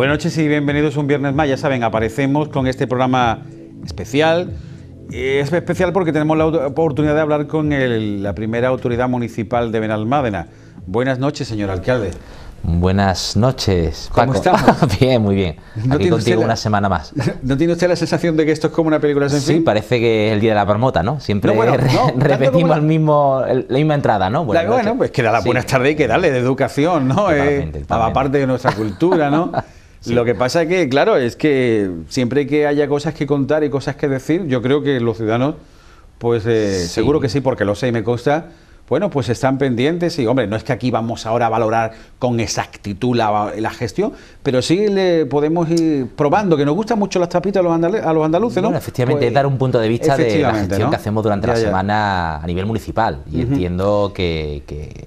Buenas noches y bienvenidos un viernes más. Ya saben, aparecemos con este programa especial. Eh, es especial porque tenemos la oportunidad de hablar con la primera autoridad municipal de Benalmádena. Buenas noches, señor alcalde. Buenas noches. Paco. ¿Cómo estamos? bien, muy bien. ¿No Aquí contigo una semana más. ¿No tiene usted la sensación de que esto es como una película sin sí, parece que es el día de la permota, ¿no? Siempre repetimos mismo, la misma entrada, ¿no? bueno, pues que da la buenas tardes y que darle de educación, ¿no? Totalmente, eh, parte de nuestra cultura, ¿no? Lo que pasa es que, claro, es que siempre que haya cosas que contar y cosas que decir, yo creo que los ciudadanos, pues eh, seguro que sí, porque lo sé y me consta, bueno, pues están pendientes y, hombre, no es que aquí vamos ahora a valorar con exactitud la, gestión, pero sí le podemos ir probando, que nos gustan mucho las tapitas a los, andaluces, ¿no? Bueno, efectivamente, es pues dar un punto de vista de la gestión que hacemos durante la semana a nivel municipal. Y entiendo que,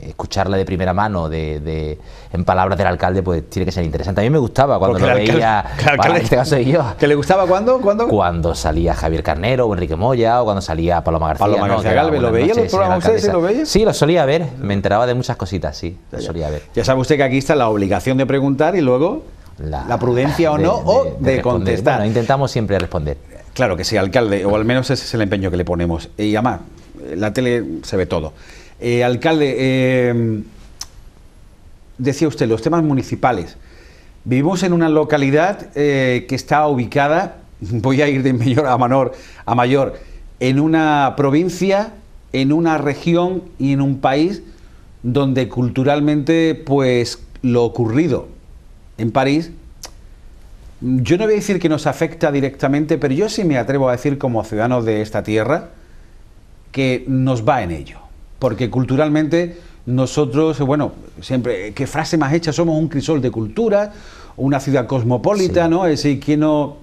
escucharla de primera mano, de, en palabras del alcalde, pues tiene que ser interesante. A mí me gustaba cuando lo veía, en este caso yo. ¿Que le gustaba cuando? Cuando salía Javier Carnero o Enrique Moya, o cuando salía Paloma García. Paloma García, Galvez, ¿lo veía los programas ¿Lo veías? Sí, lo solía ver, me enteraba de muchas cositas, sí, lo solía ver. Ya sabe usted que aquí está la obligación de preguntar y luego la, prudencia o no, o de, contestar. Bueno, intentamos siempre responder. Claro que sí, alcalde, o al menos ese es el empeño que le ponemos. Y además, eh, la tele se ve todo. Eh, alcalde, eh, decía usted, los temas municipales. Vivimos en una localidad que está ubicada, voy a ir de mayor a menor, a mayor, en una provincia en una región y en un país donde culturalmente, pues lo ocurrido en París, yo no voy a decir que nos afecta directamente, pero yo sí me atrevo a decir como ciudadano de esta tierra que nos va en ello, porque culturalmente nosotros, bueno, siempre, qué frase más hecha, somos un crisol de cultura, una ciudad cosmopolita, ¿no? Es decir, que no...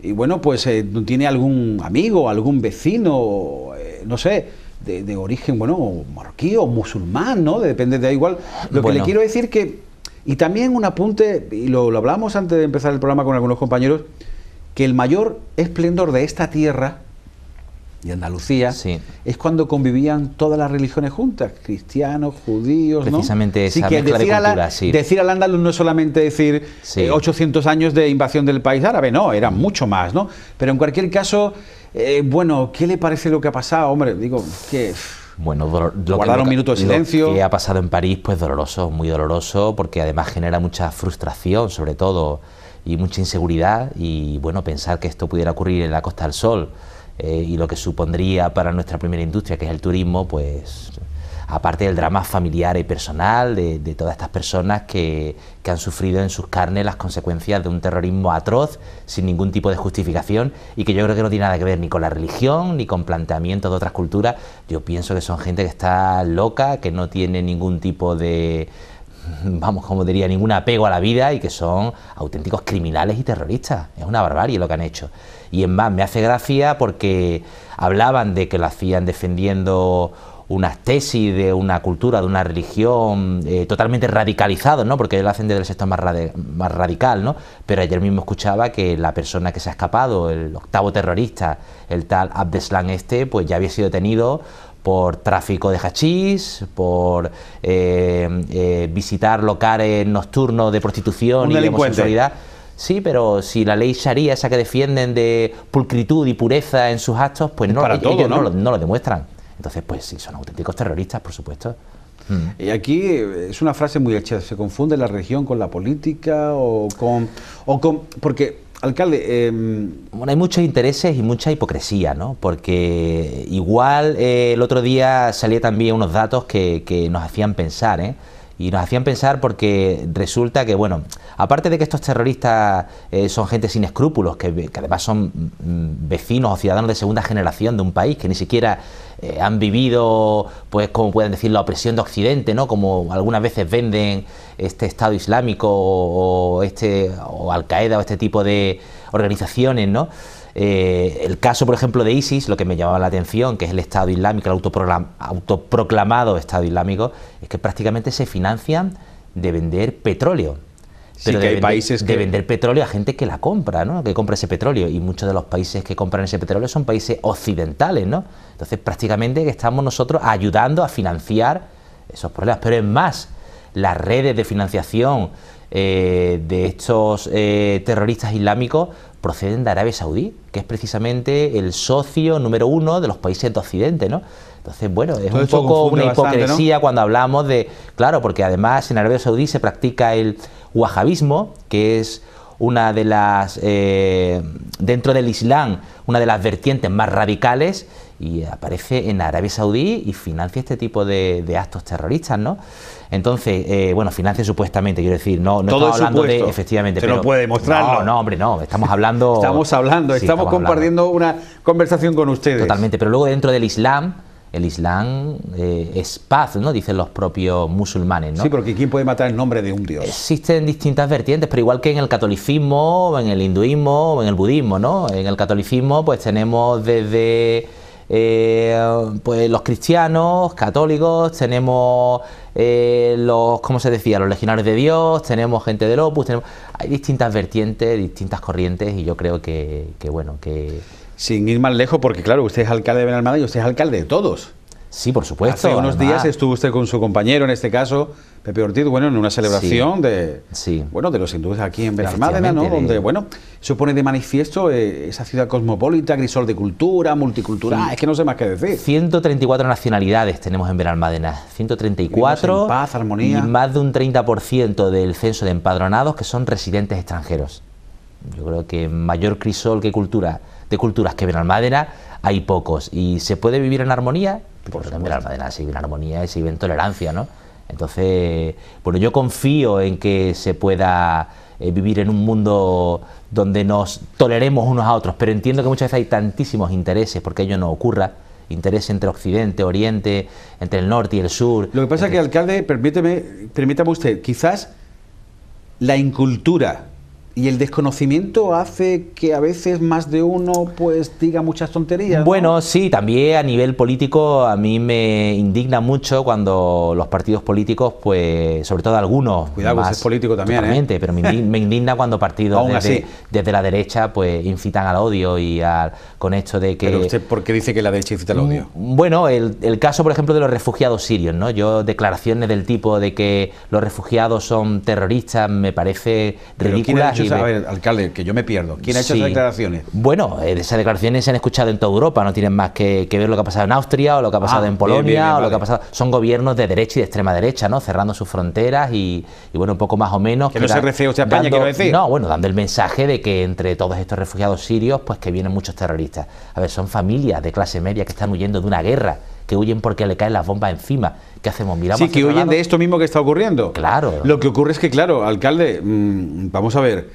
Y bueno, pues eh, tiene algún amigo, algún vecino, eh, no sé, de, origen, bueno, marroquí o musulmán, ¿no? Depende, da igual. Lo que le quiero decir que, y también un apunte, y lo, lo hablamos antes de empezar el programa con algunos compañeros, que el mayor esplendor de esta tierra y Andalucía, es cuando convivían todas las religiones juntas, cristianos, judíos, Precisamente esa mezcla decir, de decir al andaluz no es solamente decir 800 eh, años de invasión del país árabe, no, era mm. mucho más, ¿no? Pero en cualquier caso, eh, bueno, ¿qué le parece lo que ha pasado? Hombre, digo, que... Bueno, guardar un minuto de silencio. Lo que ha pasado en París, pues doloroso, muy doloroso, porque además genera mucha frustración, sobre todo, y mucha inseguridad, y bueno, pensar que esto pudiera ocurrir en la Costa del Sol, eh, y lo que supondría para nuestra primera industria, que es el turismo, pues aparte del drama familiar y personal de, todas estas personas que, que, han sufrido en sus carnes las consecuencias de un terrorismo atroz, sin ningún tipo de justificación, y que yo creo que no tiene nada que ver ni con la religión, ni con planteamientos de otras culturas. Yo pienso que son gente que está loca, que no tiene ningún tipo de, vamos, como diría, ningún apego a la vida y que son auténticos criminales y terroristas. Es una barbarie lo que han hecho. Y en más, me hace gracia porque hablaban de que lo hacían defendiendo unas tesis de una cultura, de una religión, eh, totalmente radicalizado ¿no? Porque lo hacen desde el sector más, radical, ¿no? Pero ayer mismo escuchaba que la persona que se ha escapado, el octavo terrorista, el tal Abdeslan este, pues ya había sido detenido por tráfico de hachís, por eh, eh, visitar locales nocturnos de prostitución y de homosexualidad. Sí, pero si la ley sharia, esa que defienden de pulcritud y pureza en sus actos, pues no, ellos, ¿no? lo, demuestran. Entonces, pues sí, son auténticos terroristas, por supuesto. Mm. Y aquí eh, es una frase muy hecha, ¿se confunde la religión con la política o con...? O con porque Alcalde. Em, bueno, hay muchos intereses y mucha hipocresía, ¿no? Porque igual eh, el otro día salía también unos datos que, que nos hacían pensar, ¿eh? y nos hacían pensar porque resulta que, bueno, aparte de que estos terroristas eh, son gente sin escrúpulos, que, además son mm, vecinos o ciudadanos de segunda generación de un país que ni siquiera eh, han vivido, pues como pueden decir, la opresión de Occidente, ¿no? Como algunas veces venden este Estado Islámico o, este, o Al Qaeda o este tipo de organizaciones, ¿no? Eh, el caso, por ejemplo, de ISIS, lo que me llamaba la atención, que es el Estado Islámico, el autoproclamado Estado Islámico, es que prácticamente se financian de vender petróleo. de, vender, países petróleo a gente que la compra, ¿no? Que compra ese petróleo. Y muchos de los países que compran ese petróleo son países occidentales, ¿no? Entonces, prácticamente estamos nosotros ayudando a financiar esos problemas. Pero es más, las redes de financiación eh, de estos eh, terroristas islámicos proceden de Arabia Saudí, que es precisamente el socio número uno de los países de Occidente, Entonces, bueno, es un poco una hipocresía cuando hablamos de, claro, porque además en Arabia Saudí se practica el wahabismo, que es una de las, eh, dentro del Islam, una de las vertientes más radicales y aparece en Arabia Saudí y financia este tipo de, actos terroristas, ¿no? Entonces, eh, bueno, financia supuestamente, quiero decir, no, no estamos hablando de efectivamente. Se lo no puede demostrarlo. No, no, hombre, no, estamos hablando. estamos hablando, estamos, compartiendo una conversación con ustedes. Totalmente, pero luego dentro del Islam, el Islam eh, es paz, ¿no? Dicen los propios musulmanes, ¿no? Sí, porque ¿quién puede matar el nombre de un dios? Existen distintas vertientes, pero igual que en el catolicismo, en el hinduismo, en el budismo, ¿no? En el catolicismo, pues tenemos desde eh, pues los cristianos, católicos, tenemos eh, los, ¿cómo se decía?, los legionarios de Dios, tenemos gente del Opus, tenemos, hay distintas vertientes, distintas corrientes y yo creo que, que bueno, que... Sin ir más lejos, porque claro, usted es alcalde de Benalmada y usted es alcalde de todos. Sí, por supuesto. Hace unos días estuvo usted con su compañero, en este caso, Pepe Ortiz, bueno, en una celebración de bueno de los hindúes aquí en Benalmádena, ¿no? Donde, bueno, se pone de manifiesto eh, esa ciudad cosmopolita, crisol de cultura, multicultural, es que no sé más qué decir. 134 nacionalidades tenemos en Benalmádena, 134. paz, armonía. Y más de un 30% del censo de empadronados que son residentes extranjeros. Yo creo que mayor crisol que cultura, de culturas que Benalmádena hay pocos. Y se puede vivir en armonía por la también las cadenas la armonía y siguen tolerancia, ¿no? Entonces, bueno, yo confío en que se pueda eh, vivir en un mundo donde nos toleremos unos a otros, pero entiendo que muchas veces hay tantísimos intereses porque ello no ocurra, interés entre Occidente, Oriente, entre el norte y el sur. Lo que pasa es que, alcalde, permíteme, permítame usted, quizás la incultura y el desconocimiento hace que a veces más de uno pues diga muchas tonterías. Bueno, sí, también a nivel político a mí me indigna mucho cuando los partidos políticos, pues sobre todo algunos... Cuidado, pues, es político también, ¿eh? Pero me indigna, cuando partidos desde, la derecha pues incitan al odio y al, con esto de que... Pero usted, ¿por qué dice que la derecha incita al odio? Mm, bueno, el, caso, por ejemplo, de los refugiados sirios, ¿no? Yo declaraciones del tipo de que los refugiados son terroristas me parece ridículas a ver, alcalde, que yo me pierdo. ¿Quién ha hecho esas declaraciones? Bueno, eh, esas declaraciones se han escuchado en toda Europa, no tienen más que, ver lo que ha pasado en Austria o lo que ha ah, pasado en Polonia o lo que ha pasado. Son gobiernos de derecha y de extrema derecha, ¿no? Cerrando sus fronteras y, bueno, un poco más o menos. Que, no se refiere usted a España, decir. No, bueno, dando el mensaje de que entre todos estos refugiados sirios, pues que vienen muchos terroristas. A ver, son familias de clase media que están huyendo de una guerra que huyen porque le caen las bombas encima. ¿Qué hacemos? Miramos sí, que huyen de esto mismo que está ocurriendo. Claro. Lo que ocurre es que, claro, alcalde, mm, vamos a ver,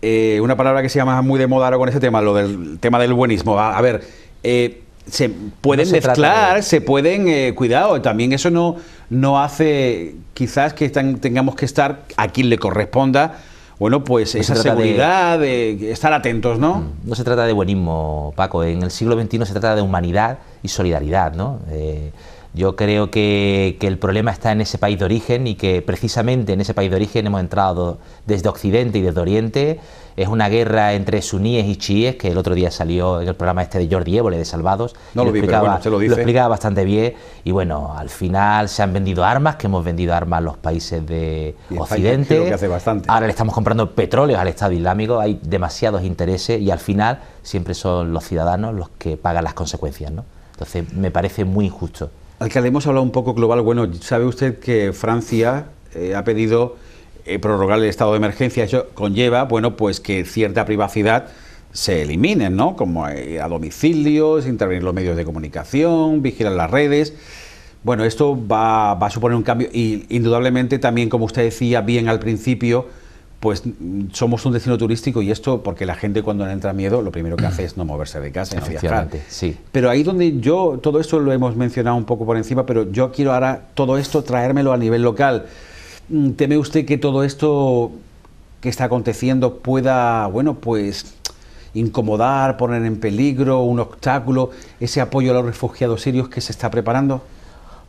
eh, una palabra que se llama muy de moda ahora con este tema, lo del tema del buenismo. A, ver, eh, se pueden se mezclar, se pueden, eh, cuidado, también eso no, no hace quizás que tengamos que estar a quien le corresponda bueno, pues esa seguridad, estar atentos, ¿no? Mm, no se trata de buenismo, Paco. En el siglo XXI se trata de humanidad y solidaridad, ¿no? Eh, yo creo que, el problema está en ese país de origen y que precisamente en ese país de origen hemos entrado desde Occidente y desde Oriente. Es una guerra entre suníes y chiíes, que el otro día salió en el programa este de Jordi Évole de Salvados. No lo, explicaba, lo, explicaba bastante bien. Y bueno, al final se han vendido armas, que hemos vendido armas a los países de Occidente. bastante. Ahora le estamos comprando petróleo al Estado Islámico, hay demasiados intereses y al final siempre son los ciudadanos los que pagan las consecuencias. ¿no? Entonces me parece muy injusto. Al Alcalde, hemos hablado un poco global. Bueno, sabe usted que Francia eh, ha pedido eh, prorrogar el estado de emergencia. Eso conlleva, bueno, pues que cierta privacidad se elimine, ¿no? Como eh, a domicilios, intervenir los medios de comunicación, vigilar las redes. Bueno, esto va, va a suponer un cambio y indudablemente también, como usted decía bien al principio, pues somos un destino turístico y esto porque la gente cuando le entra miedo lo primero que hace es no moverse de casa, no viajar. Sí. Pero ahí donde yo, todo esto lo hemos mencionado un poco por encima, pero yo quiero ahora todo esto traérmelo a nivel local. Mm, ¿Teme usted que todo esto que está aconteciendo pueda, bueno, pues incomodar, poner en peligro, un obstáculo, ese apoyo a los refugiados sirios que se está preparando?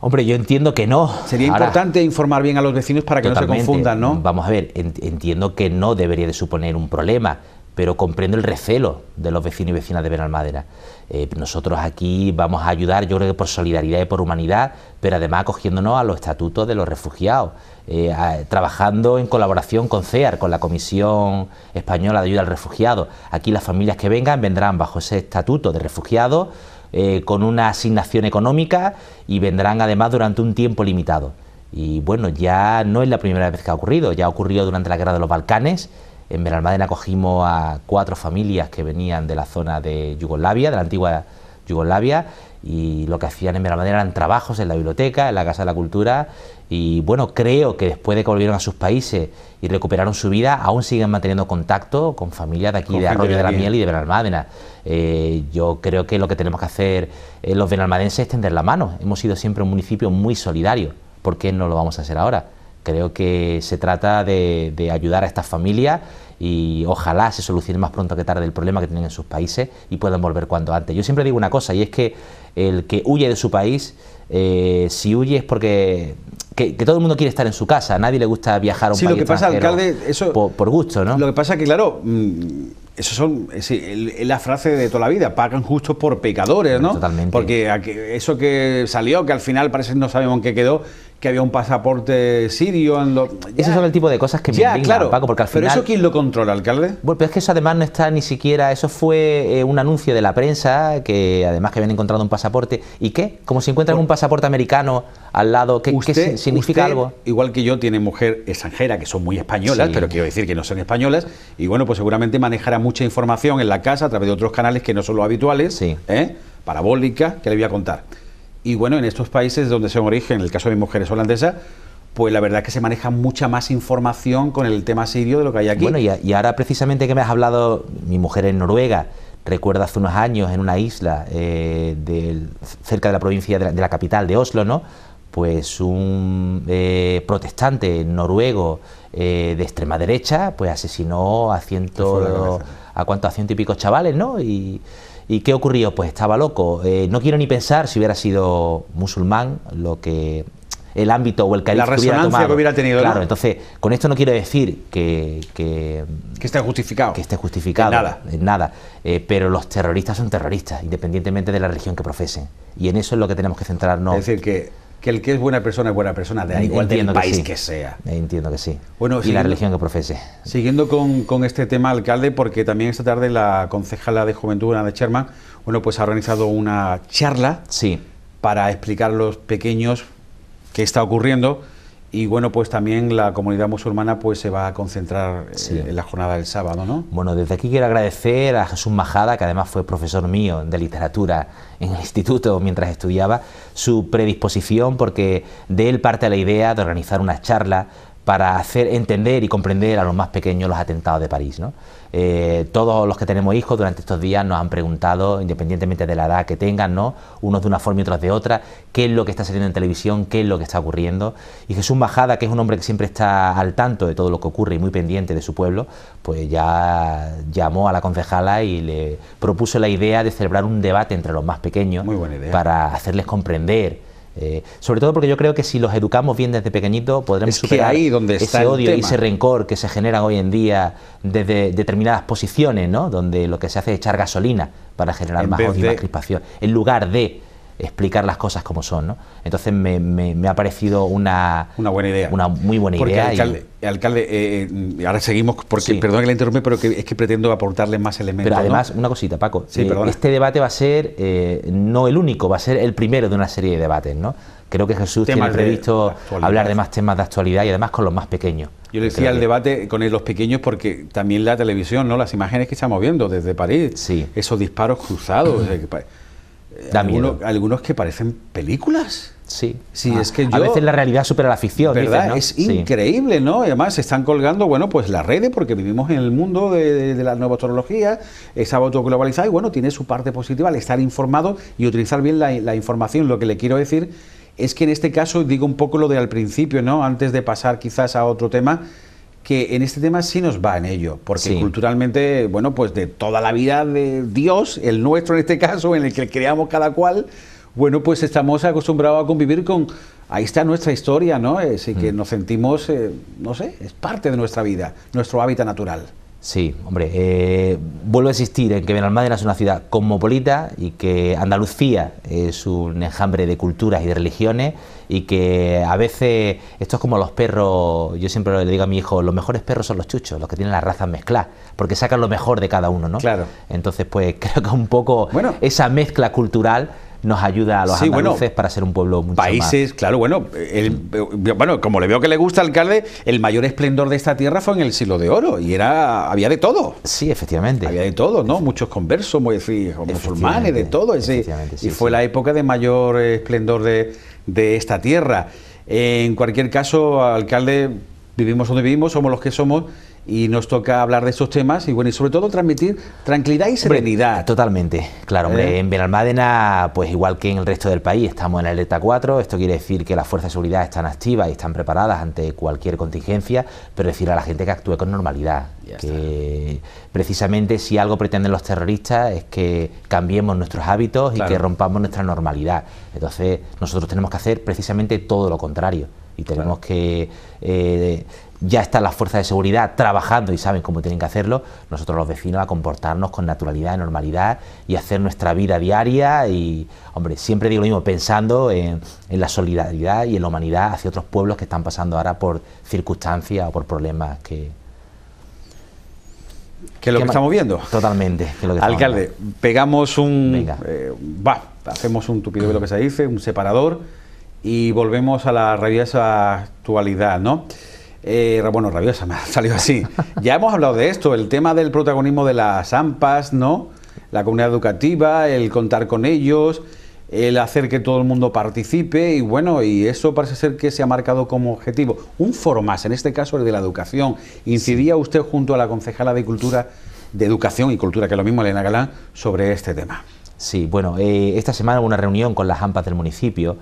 Hombre, yo entiendo que no. Sería importante informar bien a los vecinos para que no se confundan, ¿no? Vamos a ver, entiendo que no debería de suponer un problema, pero comprendo el recelo de los vecinos y vecinas de Benalmádena. Eh, nosotros aquí vamos a ayudar, yo creo que por solidaridad y por humanidad, pero además acogiéndonos a los estatutos de los refugiados, eh, trabajando en colaboración con CEAR, con la Comisión Española de Ayuda al Refugiado. Aquí las familias que vengan vendrán bajo ese estatuto de refugiados eh, con una asignación económica y vendrán además durante un tiempo limitado. Y bueno, ya no es la primera vez que ha ocurrido, ya ocurrió durante la guerra de los Balcanes. En Benalmádena acogimos a cuatro familias que venían de la zona de Yugoslavia, de la antigua Yugoslavia, y lo que hacían en Benalmádena eran trabajos en la biblioteca, en la Casa de la Cultura, y bueno, creo que después de que volvieron a sus países y recuperaron su vida, aún siguen manteniendo contacto con familias de aquí, de Arroyo de la Miel y de Benalmádena. Eh, yo creo que lo que tenemos que hacer eh, los benalmadenses es extender la mano. Hemos sido siempre un municipio muy solidario. ¿Por qué no lo vamos a hacer ahora? Creo que se trata de, ayudar a estas familias y ojalá se solucione más pronto que tarde el problema que tienen en sus países y puedan volver cuanto antes. Yo siempre digo una cosa y es que el que huye de su país, eh, si huye es porque que, todo el mundo quiere estar en su casa, a nadie le gusta viajar a un sí, país lo que por, gusto, ¿no? Lo que pasa es que, claro, mm, eso son es, la frase de toda la vida, pagan justo por pecadores, ¿no? Totalmente. Porque eso que salió, que al final parece que no sabemos en qué quedó, que había un pasaporte sirio. En lo, son el tipo de cosas que me ya, claro, Paco, porque al final... ¿Pero eso quién lo controla, alcalde? Bueno, pero es que eso además no está ni siquiera... Eso fue eh, un anuncio de la prensa, que además que habían encontrado un pasaporte. ¿Y qué? Como si encuentran un pasaporte americano al lado, ¿qué, significa algo? Igual que yo, tiene mujer extranjera, que son muy españolas, pero quiero decir que no son españolas, y bueno, pues seguramente manejará mucha información en la casa a través de otros canales que no son los habituales, sí. ¿eh? parabólicas, que le voy a contar. Y bueno, en estos países donde son origen, en el caso de mi mujer pues la verdad es que se maneja mucha más información con el tema sirio de lo que hay aquí. Bueno, y, ahora precisamente que me has hablado, mi mujer en noruega, recuerda hace unos años en una isla eh, del, cerca de la provincia de la, capital de Oslo, ¿no? Pues un eh, protestante noruego eh, de extrema derecha, pues asesinó a ciento, a cuánto, a ciento y pico chavales, ¿no? Y, ¿Y qué ocurrió? Pues estaba loco. Eh, no quiero ni pensar si hubiera sido musulmán lo que el ámbito o el cariz la resonancia que hubiera, tenido. Claro, entonces, con esto no quiero decir que... Que, esté justificado. Que esté justificado. nada. nada. Eh, pero los terroristas son terroristas, independientemente de la religión que profesen. Y en eso es lo que tenemos que centrarnos. Es decir, que que el que es buena persona es buena persona, de igual país que sea. Entiendo que sí. y la religión que profese. Siguiendo con, este tema, alcalde, porque también esta tarde la concejala de Juventud, Ana de Sherman, bueno, pues ha organizado una charla sí. para explicar a los pequeños qué está ocurriendo y bueno, pues también la comunidad musulmana pues se va a concentrar eh, en la jornada del sábado, ¿no? Bueno, desde aquí quiero agradecer a Jesús Majada, que además fue profesor mío de literatura en el instituto mientras estudiaba, su predisposición porque de él parte la idea de organizar una charla para hacer entender y comprender a los más pequeños los atentados de París. ¿no? Eh, todos los que tenemos hijos durante estos días nos han preguntado, independientemente de la edad que tengan, ¿no? unos de una forma y otros de otra, qué es lo que está saliendo en televisión, qué es lo que está ocurriendo. Y Jesús Bajada, que es un hombre que siempre está al tanto de todo lo que ocurre y muy pendiente de su pueblo, pues ya llamó a la concejala y le propuso la idea de celebrar un debate entre los más pequeños muy para hacerles comprender eh, sobre todo porque yo creo que si los educamos bien desde pequeñito podremos superar ese odio y ese rencor que se generan hoy en día desde determinadas posiciones, ¿no? donde lo que se hace es echar gasolina para generar más odio y más crispación, en lugar de explicar las cosas como son. ¿no? Entonces me, ha parecido una, una buena idea. Una muy buena idea. Alcalde, eh, eh, ahora seguimos, porque, perdón que le interrumpe, pero que, es que pretendo aportarle más elementos. Pero además, una cosita, Paco. Eh, este debate va a ser no el único, va a ser el primero de una serie de debates. ¿no? Creo que Jesús tiene previsto hablar de más temas de actualidad y además con los más pequeños. Yo le decía el debate con los pequeños porque también la televisión, ¿no? las imágenes que estamos viendo desde París, esos disparos cruzados. Eh, algunos, que parecen películas. Sí. sí es ah, que yo, a veces la realidad supera la ficción. ¿verdad? Es increíble, ¿no? además se están colgando, bueno, pues las redes, porque vivimos en el mundo de, la nueva tecnología, está autoglobalizada y bueno, tiene su parte positiva al estar informado y utilizar bien la información. Lo que le quiero decir es que en este caso, digo un poco lo de al principio, ¿no? Antes de pasar quizás a otro tema, que en este tema sí nos va en ello, porque culturalmente, bueno, pues de toda la vida de Dios, el nuestro en este caso, en el que creamos cada cual, bueno, pues estamos acostumbrados a convivir con, ahí está nuestra historia, ¿no? Así que mm. nos sentimos, eh, no sé, es parte de nuestra vida, nuestro hábitat natural. Sí, hombre, eh, vuelvo a insistir en que Benalmádena es una ciudad cosmopolita y que Andalucía es un enjambre de culturas y de religiones y que a veces esto es como los perros, yo siempre le digo a mi hijo, los mejores perros son los chuchos, los que tienen la raza mezcladas, porque sacan lo mejor de cada uno, ¿no? Claro. Entonces, pues creo que un poco esa mezcla cultural nos ayuda a los para ser un pueblo mucho países, claro, bueno, eh, bueno, como le veo que le gusta al alcalde, el mayor esplendor de esta tierra fue en el siglo de oro y era había de todo. Sí, efectivamente. Había de todo, ¿no? Muchos conversos, musulmanes, de todo, ese, sí, y fue la época de mayor eh, esplendor de, de esta tierra. En cualquier caso, alcalde, vivimos donde vivimos, somos los que somos y nos toca hablar de esos temas y bueno y sobre todo transmitir tranquilidad y serenidad. totalmente, claro, ¿Eh? en Benalmádena, pues igual que en el resto del país, estamos en alerta 4, esto quiere decir que las fuerzas de seguridad están activas y están preparadas ante cualquier contingencia, pero decir a la gente que actúe con normalidad, que precisamente si algo pretenden los terroristas es que cambiemos nuestros hábitos y que rompamos nuestra normalidad. Entonces, nosotros tenemos que hacer precisamente todo lo contrario y tenemos que eh, ya están las fuerzas de seguridad trabajando y saben cómo tienen que hacerlo, nosotros los vecinos a comportarnos con naturalidad, normalidad y hacer nuestra vida diaria y, hombre, siempre digo lo mismo, pensando en, la solidaridad y en la humanidad hacia otros pueblos que están pasando ahora por circunstancias o por problemas que... Que es lo que, estamos viendo. Totalmente. Que lo que Alcalde, pegamos un... Eh, va, hacemos un tupido de lo que se dice, un separador y volvemos a la rabiosa actualidad, ¿no? Eh, bueno, rabiosa, me ha salido así. Ya hemos hablado de esto, el tema del protagonismo de las AMPAs, ¿no? La comunidad educativa, el contar con ellos, el hacer que todo el mundo participe y bueno, y eso parece ser que se ha marcado como objetivo. Un foro más, en este caso el de la educación. ¿Incidía usted junto a la concejala de Cultura, de Educación y Cultura, que es lo mismo, Elena Galán, sobre este tema? Sí, bueno, eh, esta semana hubo una reunión con las AMPAs del municipio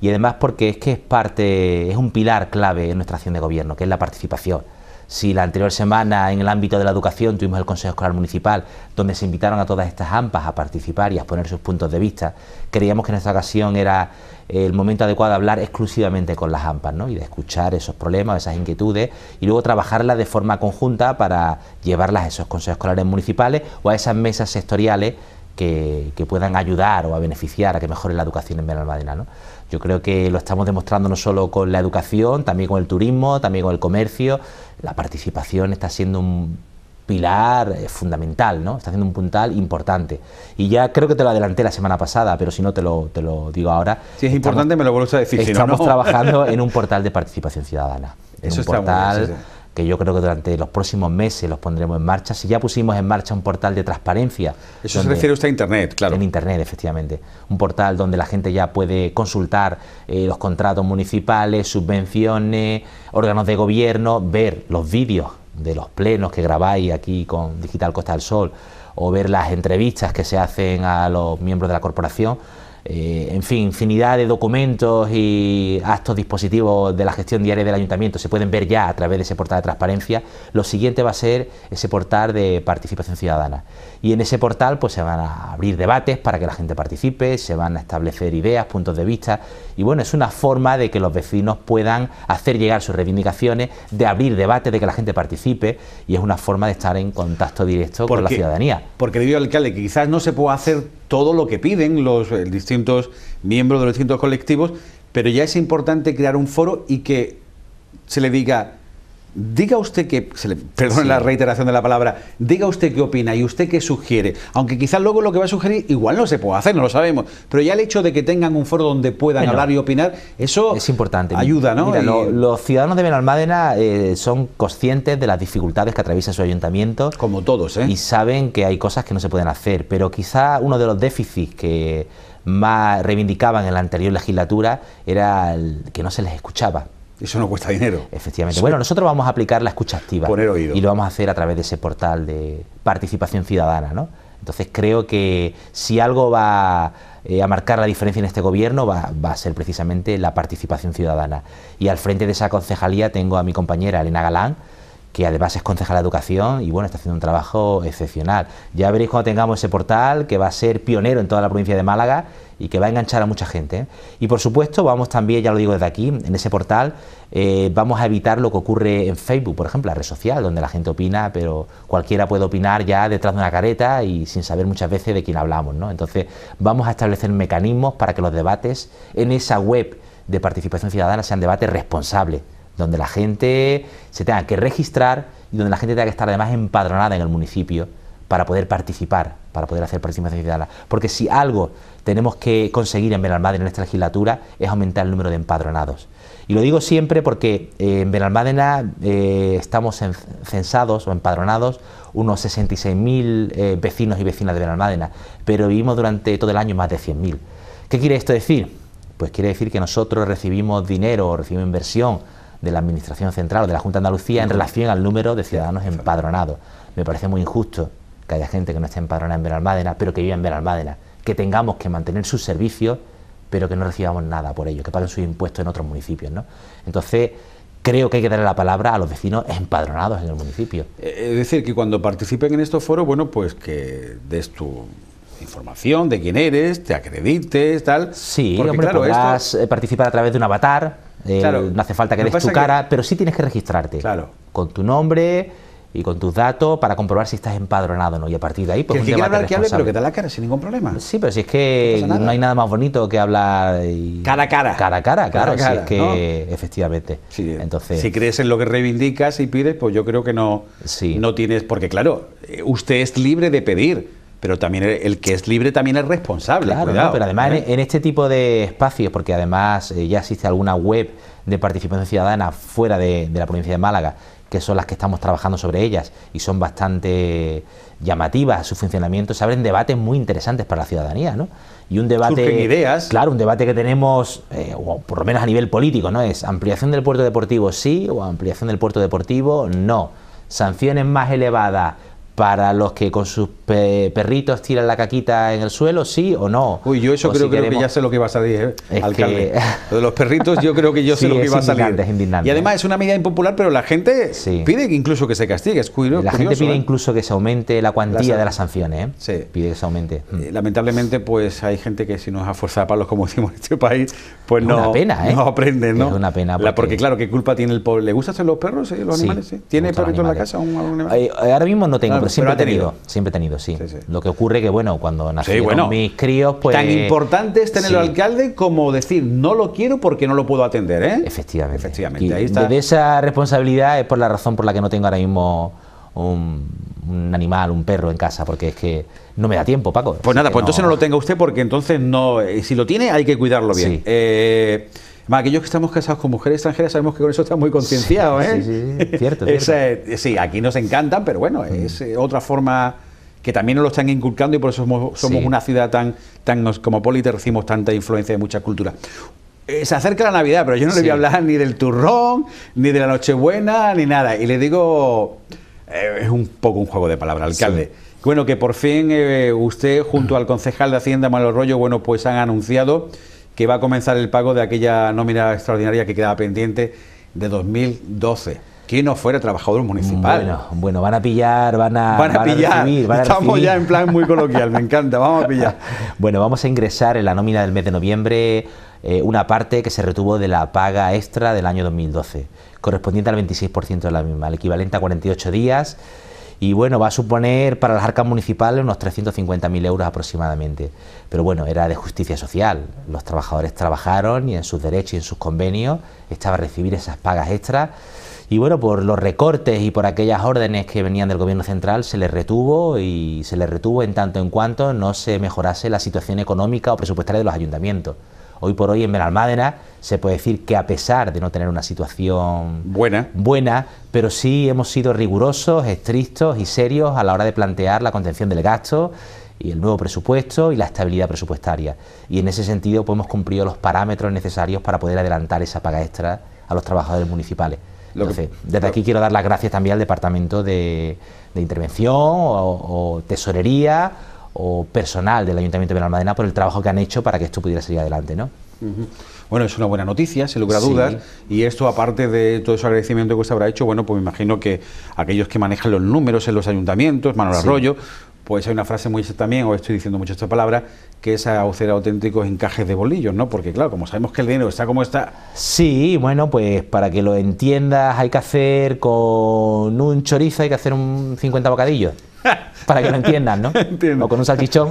y además porque es que es parte, es un pilar clave en nuestra acción de gobierno, que es la participación. Si la anterior semana en el ámbito de la educación tuvimos el Consejo Escolar Municipal, donde se invitaron a todas estas AMPAs a participar y a exponer sus puntos de vista, creíamos que en esta ocasión era el momento adecuado de hablar exclusivamente con las AMPAs ¿no? y de escuchar esos problemas, esas inquietudes y luego trabajarlas de forma conjunta para llevarlas a esos consejos escolares municipales o a esas mesas sectoriales que, puedan ayudar o a beneficiar a que mejore la educación en Benalmádena. ¿no? Yo creo que lo estamos demostrando no solo con la educación, también con el turismo, también con el comercio. La participación está siendo un pilar eh, fundamental, ¿no? Está siendo un puntal importante. Y ya creo que te lo adelanté la semana pasada, pero si no te lo, te lo digo ahora. Si es importante me lo vuelvo a decir. Estamos trabajando en un portal de participación ciudadana. Eso un está portal, que yo creo que durante los próximos meses los pondremos en marcha. Si ya pusimos en marcha un portal de transparencia. Eso se refiere usted a Internet, claro. En Internet, efectivamente. Un portal donde la gente ya puede consultar eh, los contratos municipales, subvenciones, órganos de gobierno, ver los vídeos de los plenos que grabáis aquí con Digital Costa del Sol o ver las entrevistas que se hacen a los miembros de la corporación eh, en fin, infinidad de documentos y actos dispositivos de la gestión diaria del ayuntamiento se pueden ver ya a través de ese portal de transparencia. Lo siguiente va a ser ese portal de participación ciudadana. Y en ese portal pues se van a abrir debates para que la gente participe, se van a establecer ideas, puntos de vista y bueno, es una forma de que los vecinos puedan hacer llegar sus reivindicaciones, de abrir debates, de que la gente participe y es una forma de estar en contacto directo con la ciudadanía. Porque digo alcalde que quizás no se pueda hacer todo lo que piden los eh, distintos miembros de los distintos colectivos, pero ya es importante crear un foro y que se le diga, diga usted que, se le, la reiteración de la palabra, diga usted qué opina y usted qué sugiere, aunque quizás luego lo que va a sugerir igual no se puede hacer, no lo sabemos, pero ya el hecho de que tengan un foro donde puedan hablar y opinar, eso ayuda, ¿no? los ciudadanos de Benalmádena eh, son conscientes de las dificultades que atraviesa su ayuntamiento. Como todos, ¿eh? Y saben que hay cosas que no se pueden hacer, pero quizá uno de los déficits que más reivindicaban en la anterior legislatura era que no se les escuchaba eso no cuesta dinero. Efectivamente. Bueno, nosotros vamos a aplicar la escucha activa. Poner oído. Y lo vamos a hacer a través de ese portal de participación ciudadana, ¿no? Entonces creo que si algo va eh, a marcar la diferencia en este gobierno va, va, a ser precisamente la participación ciudadana. Y al frente de esa concejalía tengo a mi compañera Elena Galán, que además es concejal de educación y bueno, está haciendo un trabajo excepcional. Ya veréis cuando tengamos ese portal que va a ser pionero en toda la provincia de Málaga y que va a enganchar a mucha gente. ¿eh? Y por supuesto, vamos también, ya lo digo desde aquí, en ese portal, eh, vamos a evitar lo que ocurre en Facebook, por ejemplo, la red social, donde la gente opina, pero cualquiera puede opinar ya detrás de una careta y sin saber muchas veces de quién hablamos. ¿no? Entonces, vamos a establecer mecanismos para que los debates en esa web de participación ciudadana sean debates responsables, donde la gente se tenga que registrar y donde la gente tenga que estar además empadronada en el municipio para poder participar, para poder hacer participación ciudadana. Porque si algo tenemos que conseguir en Benalmádena en esta legislatura es aumentar el número de empadronados. Y lo digo siempre porque eh, en Benalmádena eh, estamos censados o empadronados unos 66.000 eh, vecinos y vecinas de Benalmádena, pero vivimos durante todo el año más de 100.000. ¿Qué quiere esto decir? Pues quiere decir que nosotros recibimos dinero o recibimos inversión de la Administración Central o de la Junta de Andalucía en relación al número de ciudadanos empadronados. Me parece muy injusto que haya gente que no esté empadronada en Benalmádena, pero que viva en Benalmádena, que tengamos que mantener sus servicios, pero que no recibamos nada por ello, que paguen sus impuestos en otros municipios. ¿no? Entonces, creo que hay que darle la palabra a los vecinos empadronados en el municipio. Eh, es decir, que cuando participen en estos foros, bueno, pues que des tu información de quién eres, te acredites, tal. Sí, Porque, hombre, claro, podrás eh, participar a través de un avatar, eh, no hace falta que des tu cara, pero sí tienes que registrarte. Claro. Con tu nombre, y con tus datos para comprobar si estás empadronado o no. Y a partir de ahí, pues. Que un hablar, que hable, pero que te la cara sin ningún problema. Sí, pero si es que no, hay nada más bonito que hablar. Cara a cara. Cara a cara, claro. si es que, efectivamente. Entonces, si crees en lo que reivindicas y pides, pues yo creo que no, no tienes. Porque, claro, eh, usted es libre de pedir. Pero también el, que es libre también es responsable. Claro, pero además ¿eh? en, este tipo de espacios, porque además eh, ya existe alguna web de participación ciudadana fuera de la provincia de Málaga que son las que estamos trabajando sobre ellas y son bastante llamativas su funcionamiento, se abren debates muy interesantes para la ciudadanía, ¿no? Y un debate... ideas. Claro, un debate que tenemos, eh, o por lo menos a nivel político, ¿no? Es ampliación del puerto deportivo sí o ampliación del puerto deportivo no. Sanciones más elevadas para los que con sus perritos tiran la caquita en el suelo, sí o no. Uy, yo eso creo, que ya sé lo que vas a decir, alcalde. de los perritos, yo creo que yo sé lo que va a salir. y además ¿eh? es una medida impopular, pero la gente pide pide incluso que se castigue. Es la gente pide ¿eh? incluso que se aumente la cuantía de las sanciones. ¿eh? Pide que se aumente. Eh, mm. Lamentablemente, pues hay gente que si nos a para palos, como decimos en este país, pues no, una pena, no ¿no? Es una pena. Porque... claro, ¿qué culpa tiene el pobre? ¿Le hacer los perros, los animales? ¿Tiene perritos en la casa? Ahora mismo no tengo. Ah, siempre he ha tenido. Siempre tenido, sí. Lo que ocurre que, bueno, cuando nacieron bueno, mis críos, pues... Tan importante es tener al alcalde como decir, no lo quiero porque no lo puedo atender, ¿eh? Efectivamente. Efectivamente, y De esa responsabilidad es por la razón por la que no tengo ahora mismo... Un, animal, un perro en casa, porque es que no me da tiempo, Paco. Pues nada, pues entonces no lo tenga usted, porque entonces no. Eh, si lo tiene, hay que cuidarlo bien. Eh, más aquellos que estamos casados con mujeres extranjeras sabemos que con eso está muy concienciados. ¿eh? sí, sí, cierto. cierto. sí, aquí nos encantan, pero bueno, mm. es eh, otra forma que también nos lo están inculcando y por eso somos, una ciudad tan, tan cosmopolita, recibimos tanta influencia de muchas culturas. Eh, se acerca la Navidad, pero yo no le voy a hablar ni del turrón, ni de la Nochebuena, ni nada. Y le digo, eh, es un poco un juego de palabras, alcalde. Bueno, que por fin usted junto al concejal de Hacienda Malo Rollo, bueno, pues han anunciado que va a comenzar el pago de aquella nómina extraordinaria que quedaba pendiente de 2012. ¿Quién no fuera trabajador municipal? Bueno, bueno, van a pillar, van a, van a pillar. Estamos ya en plan muy coloquial, me encanta, vamos a pillar. Bueno, vamos a ingresar en la nómina del mes de noviembre eh, una parte que se retuvo de la paga extra del año 2012, correspondiente al 26% de la misma, el equivalente a 48 días y bueno, va a suponer para las arcas municipales unos 350.000 euros aproximadamente. Pero bueno, era de justicia social, los trabajadores trabajaron y en sus derechos y en sus convenios estaba a recibir esas pagas extras y bueno, por los recortes y por aquellas órdenes que venían del gobierno central se les retuvo y se les retuvo en tanto en cuanto no se mejorase la situación económica o presupuestaria de los ayuntamientos. Hoy por hoy en Benalmádena se puede decir que a pesar de no tener una situación buena, buena pero sí hemos sido rigurosos, estrictos y serios a la hora de plantear la contención del gasto y el nuevo presupuesto y la estabilidad presupuestaria. Y en ese sentido pues, hemos cumplido los parámetros necesarios para poder adelantar esa paga extra a los trabajadores municipales. Entonces, desde aquí quiero dar las gracias también al Departamento de, Intervención o Tesorería o personal del Ayuntamiento de Benalmádena por el trabajo que han hecho para que esto pudiera seguir adelante, ¿no? Bueno, es una buena noticia, se lugar dudas. Y esto, aparte de todo su agradecimiento que usted habrá hecho, bueno, pues me imagino que aquellos que manejan los números en los ayuntamientos, Manuel Arroyo, pues hay una frase muy también, o estoy diciendo mucho esta palabra, que es hacer auténticos encajes de bolillos, ¿no? Porque claro, como sabemos que el dinero está como está. Sí, bueno, pues para que lo entiendas hay que hacer con un chorizo, hay que hacer un 50 bocadillos. para que lo entiendan, ¿no? O con un salchichón.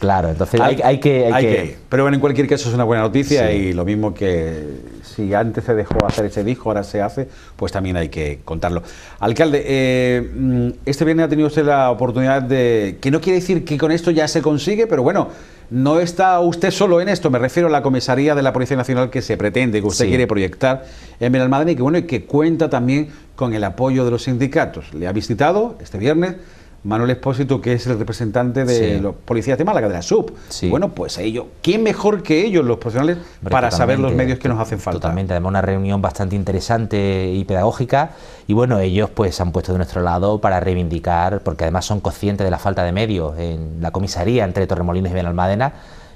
claro, entonces hay, que, Pero bueno, en cualquier caso es una buena noticia y lo mismo que si antes se dejó hacer ese disco, ahora se hace, pues también hay que contarlo. Alcalde, eh, mm, este viernes ha tenido usted la oportunidad de... que no quiere decir que con esto ya se consigue, pero bueno no está usted solo en esto, me refiero a la comisaría de la Policía Nacional que se pretende, que usted quiere proyectar en el y que, y que cuenta también con el apoyo de los sindicatos. Le ha visitado este viernes Manuel Espósito, que es el representante de los policías de Málaga, de la SUB. Bueno, pues ellos, ¿quién mejor que ellos, los profesionales, para saber los medios que nos hacen falta? Totalmente, además una reunión bastante interesante y pedagógica, y bueno, ellos pues se han puesto de nuestro lado para reivindicar, porque además son conscientes de la falta de medios en la comisaría entre Torremolinos y Benalmádena,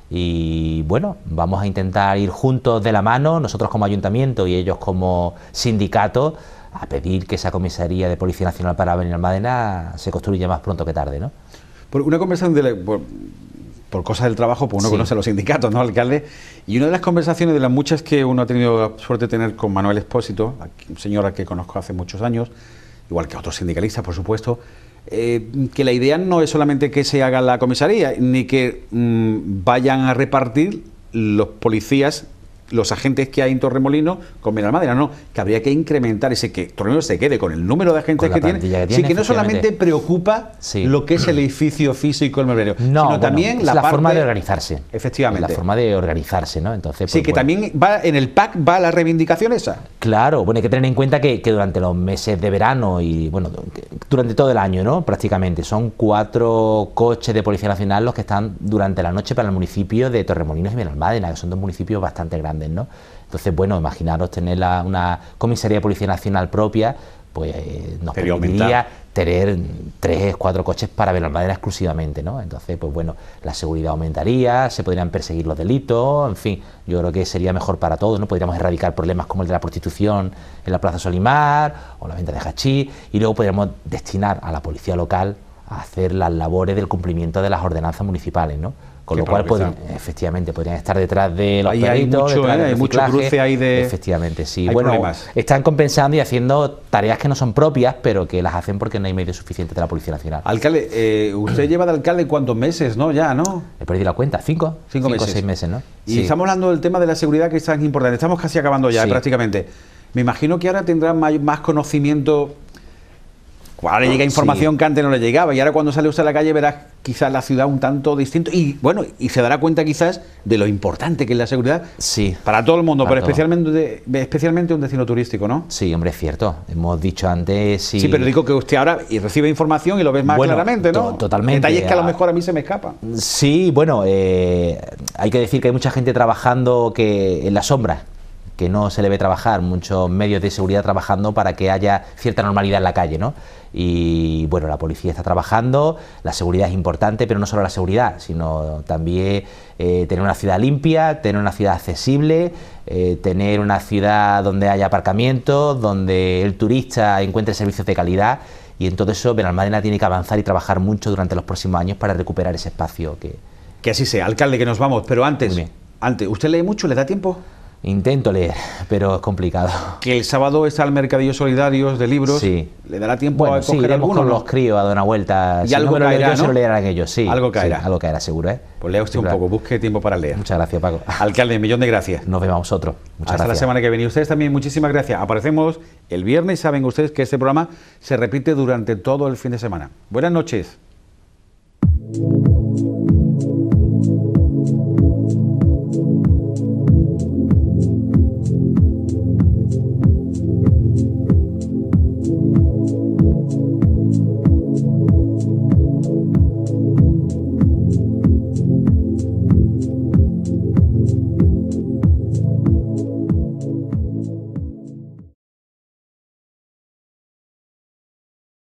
y bueno, vamos a intentar ir juntos de la mano, nosotros como ayuntamiento y ellos como sindicato, a pedir que esa comisaría de Policía Nacional para Madena se construya más pronto que tarde, ¿no? Por una conversación de por, cosas del trabajo, pues uno conoce a los sindicatos, ¿no, alcalde? Y una de las conversaciones, de las muchas que uno ha tenido la suerte de tener con Manuel Espósito, ...señora que conozco hace muchos años, igual que otros sindicalistas, por supuesto, eh, que la idea no es solamente que se haga la comisaría, ni que mm, vayan a repartir los policías los agentes que hay en Torremolino con madera no, que habría que incrementar ese que Torremolino se quede con el número de agentes que tiene, sí que no solamente preocupa lo que es el edificio físico del mobiliario, sino también la, forma de organizarse. Efectivamente. La forma de organizarse, ¿no? Entonces, sí, pues, que también va en el PAC va la reivindicación esa. Claro, bueno, hay que tener en cuenta que, durante los meses de verano y bueno, durante todo el año, ¿no? Prácticamente son cuatro coches de Policía Nacional los que están durante la noche para el municipio de Torremolinos y Benalmádena, que son dos municipios bastante grandes entonces, bueno, imaginaros tener una comisaría de Policía Nacional propia, pues eh, nos permitiría tener tres, cuatro coches para ver la madera exclusivamente, ¿no? Entonces, pues bueno, la seguridad aumentaría, se podrían perseguir los delitos, en fin, yo creo que sería mejor para todos, ¿no? Podríamos erradicar problemas como el de la prostitución en la Plaza Solimar o la venta de hachís y luego podríamos destinar a la policía local a hacer las labores del cumplimiento de las ordenanzas municipales, ¿no? Con lo cual, efectivamente, podrían estar detrás de los ¿eh? hay mucho, cruce ahí de... Efectivamente, sí. bueno, problemas. están compensando y haciendo tareas que no son propias, pero que las hacen porque no hay medios suficiente de la Policía Nacional. Alcalde, eh, usted lleva de alcalde cuántos meses, ¿no? Ya, ¿no? He perdido la cuenta, cinco. Cinco, meses. seis meses, ¿no? Y estamos hablando del tema de la seguridad que es tan importante. Estamos casi acabando ya, eh, prácticamente. Me imagino que ahora tendrán más conocimiento Ahora le llega ah, información que antes no le llegaba y ahora cuando sale usted a la calle verá quizás la ciudad un tanto distinto y bueno, y se dará cuenta quizás de lo importante que es la seguridad sí, para todo el mundo, pero especialmente, un destino turístico, ¿no? Sí, hombre, es cierto, hemos dicho antes... Y... Sí, pero digo que usted ahora recibe información y lo ve más claramente, ¿no? Totalmente. Detalles que a lo ah. mejor a mí se me escapan. Sí, bueno, eh, hay que decir que hay mucha gente trabajando que en la sombra que no se le ve trabajar, muchos medios de seguridad trabajando para que haya cierta normalidad en la calle, ¿no? Y bueno, la policía está trabajando, la seguridad es importante, pero no solo la seguridad, sino también eh, tener una ciudad limpia, tener una ciudad accesible, eh, tener una ciudad donde haya aparcamientos, donde el turista encuentre servicios de calidad. Y en todo eso, Benalmádena tiene que avanzar y trabajar mucho durante los próximos años para recuperar ese espacio que. Que así sea, alcalde, que nos vamos. Pero antes, antes ¿usted lee mucho? ¿Le da tiempo? Intento leer, pero es complicado. Que el sábado está el mercadillo Solidario de libros. Sí. ¿Le dará tiempo a con los críos a dar una vuelta. Y si algo no caerá, ¿no? sí. Algo caerá. Sí, algo caerá, seguro, ¿eh? Pues lea usted un poco, busque tiempo para leer. Muchas gracias, Paco. Alcalde, un millón de gracias. Nos vemos otro. Muchas Hasta la semana que viene. ustedes también, muchísimas gracias. Aparecemos el viernes. Saben ustedes que este programa se repite durante todo el fin de semana. Buenas noches.